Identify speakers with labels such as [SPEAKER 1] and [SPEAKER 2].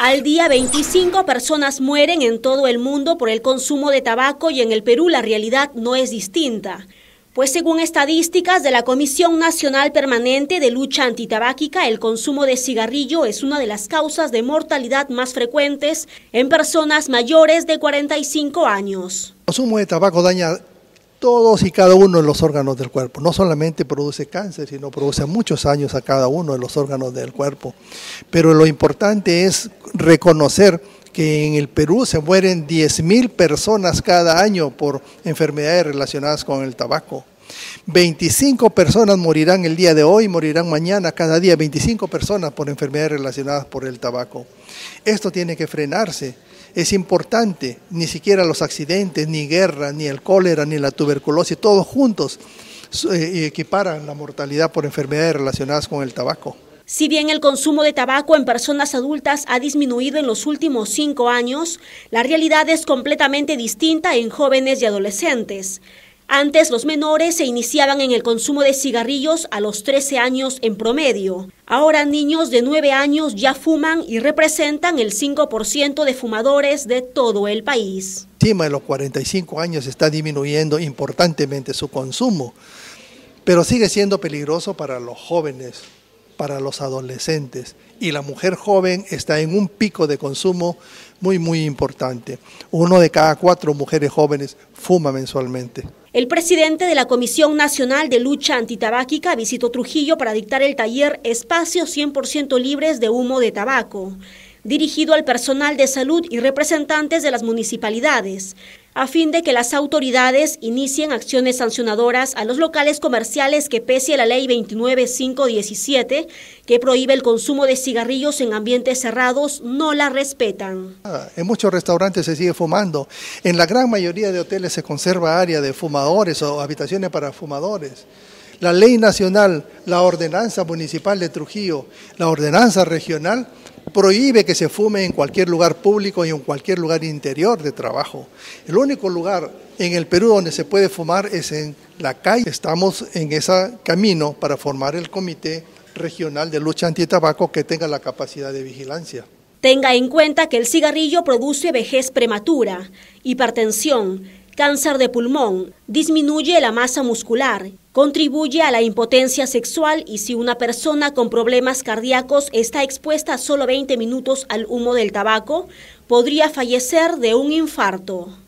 [SPEAKER 1] Al día 25 personas mueren en todo el mundo por el consumo de tabaco y en el Perú la realidad no es distinta. Pues según estadísticas de la Comisión Nacional Permanente de Lucha Antitabáquica, el consumo de cigarrillo es una de las causas de mortalidad más frecuentes en personas mayores de 45 años.
[SPEAKER 2] consumo de tabaco daña todos y cada uno de los órganos del cuerpo. No solamente produce cáncer, sino produce muchos años a cada uno de los órganos del cuerpo. Pero lo importante es reconocer que en el Perú se mueren 10.000 personas cada año por enfermedades relacionadas con el tabaco. 25 personas morirán el día de hoy, morirán mañana, cada día 25 personas por enfermedades relacionadas por el tabaco. Esto tiene que frenarse es importante, ni siquiera los accidentes, ni guerra, ni el cólera, ni la tuberculosis, todos juntos eh, equiparan la mortalidad por enfermedades relacionadas con el tabaco.
[SPEAKER 1] Si bien el consumo de tabaco en personas adultas ha disminuido en los últimos cinco años, la realidad es completamente distinta en jóvenes y adolescentes. Antes los menores se iniciaban en el consumo de cigarrillos a los 13 años en promedio. Ahora niños de 9 años ya fuman y representan el 5% de fumadores de todo el país.
[SPEAKER 2] Encima de los 45 años está disminuyendo importantemente su consumo, pero sigue siendo peligroso para los jóvenes para los adolescentes y la mujer joven está en un pico de consumo muy, muy importante. Uno de cada cuatro mujeres jóvenes fuma mensualmente.
[SPEAKER 1] El presidente de la Comisión Nacional de Lucha Antitabáquica visitó Trujillo para dictar el taller Espacios 100% Libres de Humo de Tabaco dirigido al personal de salud y representantes de las municipalidades, a fin de que las autoridades inicien acciones sancionadoras a los locales comerciales que pese a la ley 29517, que prohíbe el consumo de cigarrillos en ambientes cerrados, no la respetan.
[SPEAKER 2] en muchos restaurantes se sigue fumando. En la gran mayoría de hoteles se conserva área de fumadores o habitaciones para fumadores la ley nacional, la ordenanza municipal de Trujillo, la ordenanza regional, prohíbe que se fume en cualquier lugar público y en cualquier lugar interior de trabajo. El único lugar en el Perú donde se puede fumar es en la calle. Estamos en ese camino para formar el Comité Regional de Lucha Antitabaco que tenga la capacidad de vigilancia.
[SPEAKER 1] Tenga en cuenta que el cigarrillo produce vejez prematura, hipertensión, cáncer de pulmón, disminuye la masa muscular contribuye a la impotencia sexual y si una persona con problemas cardíacos está expuesta solo 20 minutos al humo del tabaco, podría fallecer de un infarto.